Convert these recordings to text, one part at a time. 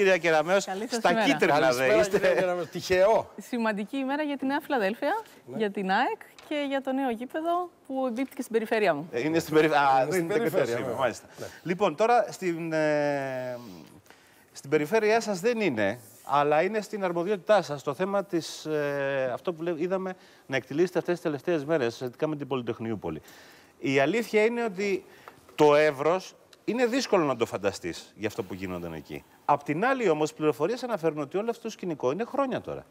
κυρία Κεραμέο, στα ημέρα. κίτρινα δε είστε. Τυχαίο. Σημαντική ημέρα για τη Νέα Φιλαδέλφια, ναι. για την ΑΕΚ και για το νέο γήπεδο που εμπίπτει στην περιφέρεια μου. Ε, είναι στην περιφέρεια. Α, ναι, στην περιφέρεια. Μάλιστα. Ναι. Λοιπόν, τώρα στην. Ε, στην περιφέρειά σας δεν είναι, αλλά είναι στην αρμοδιότητά σας το θέμα της, ε, αυτό που είδαμε να εκτελήσετε αυτές τις τελευταίες μέρες, σχετικά με την Πολυτεχνιούπολη. Η αλήθεια είναι ότι το εύρος είναι δύσκολο να το φανταστείς για αυτό που γίνονταν εκεί. Απ' την άλλη, όμως, πληροφορίες αναφέρουν ότι όλο αυτό το σκηνικό είναι χρόνια τώρα.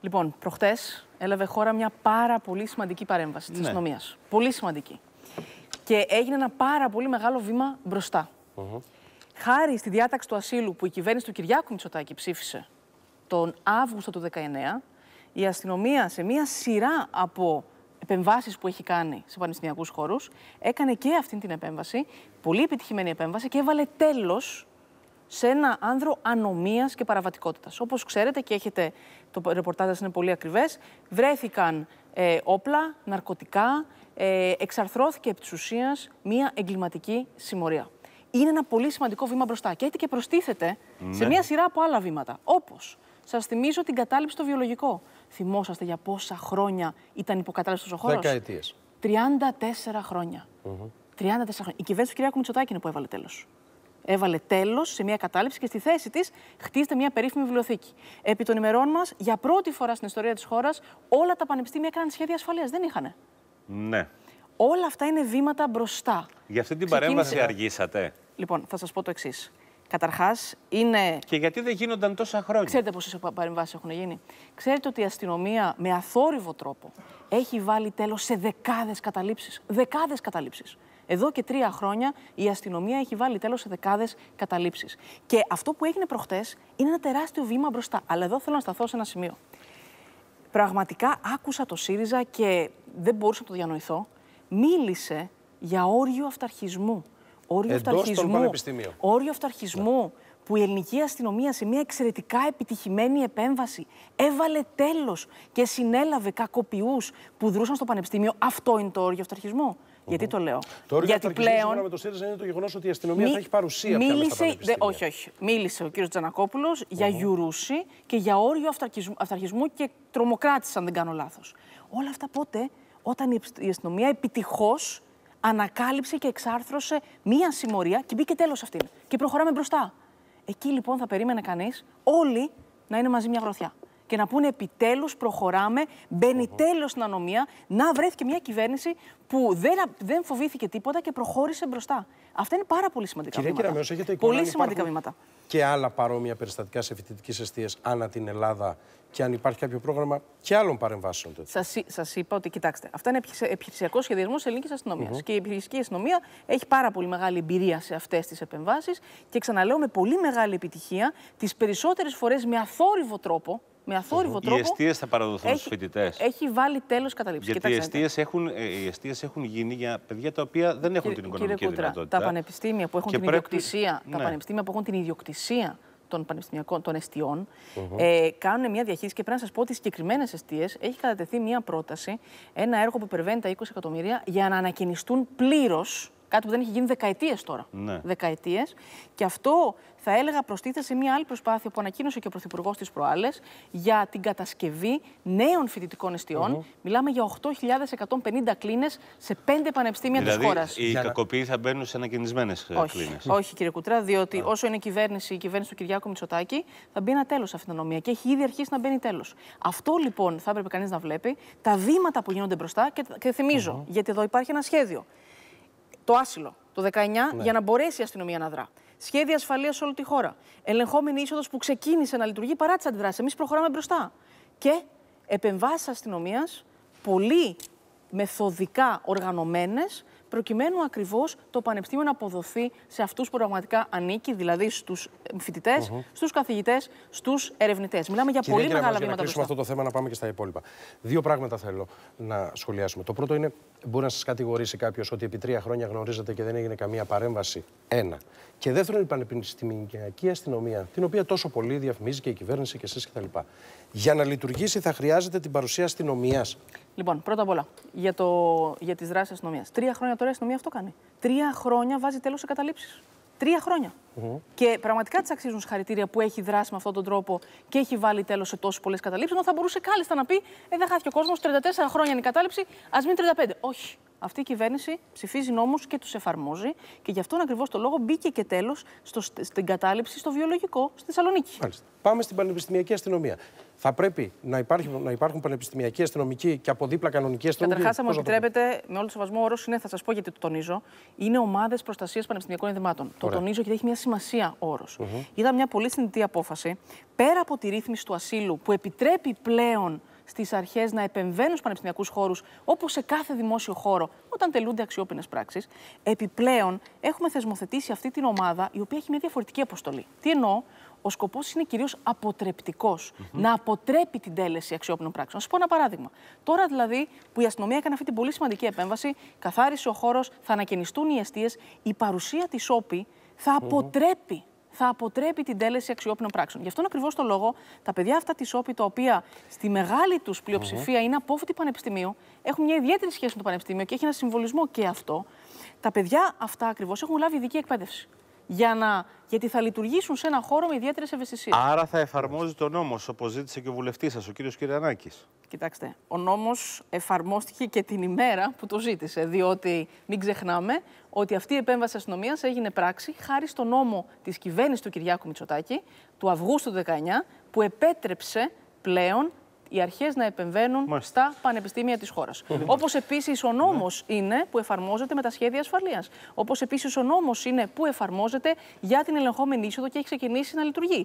Λοιπόν, προχτές έλαβε χώρα μια πάρα πολύ σημαντική παρέμβαση της ναι. αστυνομίας. Πολύ σημαντική. Και έγινε ένα πάρα πολύ μεγάλο βήμα μπροστά. Χάρη στη διάταξη του ασύλου που η κυβέρνηση του Κυριάκου Μητσοτάκη ψήφισε τον Αύγουστο του 19, η αστυνομία σε μια σειρά από επεμβάσεις που έχει κάνει σε πανεπιστημιακούς χώρους έκανε και αυτή την επέμβαση, πολύ επιτυχημένη επέμβαση, και έβαλε τέλος σε ένα άνδρο ανομίας και παραβατικότητας. Όπως ξέρετε και έχετε, το ρεπορτάζ είναι πολύ ακριβές, βρέθηκαν ε, όπλα, ναρκωτικά, ε, εξαρθρώθηκε επί της ουσίας μία εγκληματική συμμορία. Είναι ένα πολύ σημαντικό βήμα μπροστά και έτσι και προστίθεται σε ναι. μία σειρά από άλλα βήματα. Όπως σας θυμίζω την κατάληψη στο βιολογικό. Θυμόσαστε για πόσα χρόνια ήταν υποκατάληψη ο χώρος. Δεκαετίες. 34 χρόνια. 34 χρόνια. Η κυβέρνηση του κ. είναι που έβαλε τέλος έβαλε τέλος σε μια κατάληψη και στη θέση της χτίζεται μια περίφημη βιβλιοθήκη. Επί των ημερών μας, για πρώτη φορά στην ιστορία της χώρας, όλα τα πανεπιστήμια έκαναν σχέδια ασφαλείας. Δεν είχαν. Ναι. Όλα αυτά είναι βήματα μπροστά. Για αυτή την παρέμβαση αργήσατε. Λοιπόν, θα σας πω το εξής. Καταρχάς, είναι. Και γιατί δεν γίνονταν τόσα χρόνια. Ξέρετε πόσες παρεμβάσεις έχουν γίνει. Ξέρετε ότι η αστυνομία με αθόρυβο τρόπο έχει βάλει τέλος σε δεκάδες καταλήψεις. Δεκάδες καταλήψεις. Εδώ και τρία χρόνια η αστυνομία έχει βάλει τέλος σε δεκάδες καταλήψεις. Και αυτό που έγινε προχτές είναι ένα τεράστιο βήμα μπροστά. Αλλά εδώ θέλω να σταθώ σε ένα σημείο. Πραγματικά άκουσα το ΣΥΡΙΖΑ και δεν μπορούσα να το διανοηθώ. Μίλησε για όριο αυταρχισμού όριο αυταρχισμού, όριο ναι. αυταρχισμού που η ελληνική αστυνομία σε μια εξαιρετικά επιτυχημένη επέμβαση έβαλε τέλος και συνέλαβε κακοποιούς που δρούσαν στο πανεπιστήμιο. Αυτό είναι το όριο αυταρχισμού. Γιατί το λέω. Το όριο Γιατί πλέον. με το ΣΥΡΙΖΑ είναι το γεγονός ότι η αστυνομία θα έχει παρουσία μίλησε... πια Όχι, όχι. Μίλησε ο κύριος Τζανακόπουλος για γιουρούση και για όριο αυταρχισμού, αυταρχισμού και τρομοκράτηση, αν δεν κάνω λάθος. Όλα αυτά πότε, όταν η αστυνομία επιτυχώς ανακάλυψε και εξάρθρωσε μία συμμορία και μπήκε τέλος αυτήν. Και προχωράμε μπροστά. Εκεί λοιπόν θα περίμενε κανείς όλοι να είναι μαζί μια γροθιά και να πούνε επιτέλους προχωράμε, μπαίνει τέλος στην ανομία, να βρέθηκε μια κυβέρνηση που δεν, δεν φοβήθηκε τίποτα και προχώρησε μπροστά. Αυτά είναι πάρα πολύ σημαντικά Κύριε βήματα. έχετε εικόνα πολύ σημαντικά βήματα. Και άλλα παρόμοια περιστατικά σε φοιτητικές αιστείες ανά την Ελλάδα και αν υπάρχει κάποιο πρόγραμμα και άλλων παρεμβάσεων. Σα είπα ότι, κοιτάξτε, αυτό είναι επιχειρησιακός σχεδιασμός ελληνικής αστυνομίας. Mm Και η επιχειρησιακή αστυνομία έχει πάρα πολύ μεγάλη εμπειρία σε αυτές τις επεμβάσεις και ξαναλέω με πολύ μεγάλη επιτυχία τις περισσότερες φορές με αθόρυβο τρόπο με αθόρυβο τρόπο. Οι αιστείε θα παραδοθούν στους φοιτητές. Έχει βάλει τέλος καταλήψη. Γιατί οι αιστείε έχουν, ε, έχουν γίνει για παιδιά τα οποία δεν έχουν την οικονομική κύριε Κούτρα, δυνατότητα. Τα πανεπιστήμια που έχουν την πρέπει... ιδιοκτησία, τα ναι. πανεπιστήμια που έχουν την ιδιοκτησία των πανεπιστημιακών, των αιστειων ε, κάνουν μια διαχείριση και πρέπει να σας πω ότι συγκεκριμένες αιστείε έχει κατατεθεί μια πρόταση, ένα έργο που υπερβαίνει τα 20 εκατομμύρια για να ανακαινιστούν πλήρως Κάτι που δεν έχει γίνει δεκαετίες τώρα. Ναι. Δεκαετίες. Και αυτό θα έλεγα προστίθεται σε μια άλλη προσπάθεια που ανακοίνωσε και ο Πρωθυπουργός της προάλλες για την κατασκευή νέων φοιτητικών εστιών. Mm -hmm. Μιλάμε για 8.150 κλίνες σε πέντε πανεπιστήμια δηλαδή, τη χώρας. Οι για... κακοποιοί θα μπαίνουν σε ανακαινισμένες ε, κλίνες. Όχι, κύριε Κουτρά, διότι yeah. όσο είναι η κυβέρνηση, η κυβέρνηση του Κυριάκου Μητσοτάκη, θα μπει ένα τέλος αυτή την νομία και έχει ήδη αρχίσει να μπαίνει τέλος. Αυτό λοιπόν θα έπρεπε κανείς να βλέπει τα βήματα που γίνονται μπροστά και, και θυμίζω, mm -hmm. γιατί εδώ υπάρχει ένα σχέδιο το άσυλο το 19 ναι. για να μπορέσει η αστυνομία να δρά. Σχέδια ασφαλείας σε όλη τη χώρα. Ελεγχόμενη είσοδος που ξεκίνησε να λειτουργεί παρά τις αντιδράσεις. Εμείς προχωράμε μπροστά. Και επεμβάσεις αστυνομίας πολύ μεθοδικά οργανωμένες προκειμένου ακριβώς το Πανεπιστήμιο να αποδοθεί σε αυτούς που πραγματικά ανήκει, δηλαδή στους φοιτητές, mm -hmm. στους καθηγητές, στους ερευνητές. Μιλάμε για πολύ μεγάλα βήματα. Για να κλείσουμε αυτό το θέμα, να πάμε και στα υπόλοιπα. Δύο πράγματα θέλω να σχολιάσουμε. Το πρώτο είναι, μπορεί να σας κατηγορήσει κάποιος ότι επί τρία χρόνια γνωρίζετε και δεν έγινε καμία παρέμβαση. Ένα. Και δεύτερον, η πανεπιστημιακή αστυνομία, την οποία τόσο πολύ διαφημίζει και η κυβέρνηση και εσείς κτλ. Για να λειτουργήσει, θα χρειάζεται την παρουσία αστυνομίας. Λοιπόν, πρώτα απ' όλα, για, το, για τις δράσεις αστυνομίας. Τρία χρόνια τώρα η αστυνομία αυτό κάνει. Τρία χρόνια βάζει τέλος σε καταλήψεις. Τρία Και πραγματικά τη αξίζουν συγχαρητήρια που έχει δράσει με αυτόν τον τρόπο και έχει βάλει τέλος σε τόσες πολλές καταλήψεις. Ενώ θα μπορούσε κάλλιστα να πει: Ε, δεν χάθηκε ο κόσμος, 34 χρόνια είναι η κατάληψη, ας μην 35. Όχι. Αυτή η κυβέρνηση ψηφίζει νόμους και τους εφαρμόζει. Και γι' αυτόν ακριβώς το λόγο μπήκε και τέλος στην κατάληψη στο βιολογικό στη Θεσσαλονίκη. Μάλιστα. Πάμε στην πανεπιστημιακή αστυνομία θα πρέπει να, υπάρχει, να υπάρχουν πανεπιστημιακοί αστυνομικοί και από δίπλα κανονικοί αστυνομικοί. Καταρχάς, θα μου επιτρέπετε, με όλο το σεβασμό, ο όρος είναι, θα σας πω γιατί το τονίζω, είναι ομάδες προστασίας πανεπιστημιακών ενδυμάτων. Το τονίζω γιατί έχει μια σημασία ο όρος. Ήταν μια πολύ συνειδητή απόφαση, πέρα από τη ρύθμιση του ασύλου που επιτρέπει πλέον στις αρχές να επεμβαίνουν στους πανεπιστημιακούς χώρους, όπως σε κάθε δημόσιο χώρο, όταν τελούνται αξιόπινες πράξεις. Επιπλέον, έχουμε θεσμοθετήσει αυτή την ομάδα, η οποία έχει μια διαφορετική αποστολή. Τι εννοώ, ο σκοπός είναι κυρίως αποτρεπτικός. Να αποτρέπει την τέλεση αξιόπινων πράξεων. Να πω ένα παράδειγμα. Τώρα δηλαδή που η αστυνομία έκανε αυτή την πολύ σημαντική επέμβαση, καθάρισε ο χώρος, θα ανακαινιστούν οι αιστείες, η παρουσία της ΟΠΗ θα αποτρέπει θα αποτρέπει την τέλεση αξιόπινων πράξεων. Γι' αυτόν ακριβώς το λόγο, τα παιδιά αυτά της ΣΟΠΗ, τα οποία στη μεγάλη τους πλειοψηφία είναι απόφοιτοι πανεπιστημίου, έχουν μια ιδιαίτερη σχέση με το πανεπιστήμιο και έχει ένα συμβολισμό και αυτό. Τα παιδιά αυτά ακριβώς έχουν λάβει ειδική εκπαίδευση για να... γιατί θα λειτουργήσουν σε ένα χώρο με ιδιαίτερες ευαισθησίες. Άρα θα εφαρμόζει τον νόμος, όπως ζήτησε και ο βουλευτής σας, ο κύριος Κυριανάκης. Κοιτάξτε, ο νόμος εφαρμόστηκε και την ημέρα που το ζήτησε. Διότι μην ξεχνάμε ότι αυτή η επέμβαση αστυνομίας έγινε πράξη χάρη στον νόμο της κυβέρνησης του Κυριάκου Μητσοτάκη του Αυγούστου 19, που επέτρεψε πλέον οι αρχές να επεμβαίνουν στα πανεπιστήμια της χώρας. Όπως επίσης ο νόμος είναι που εφαρμόζεται με τα σχέδια ασφαλείας. Όπως επίσης ο νόμος είναι που εφαρμόζεται για την ελεγχόμενη είσοδο και έχει ξεκινήσει να λειτουργεί.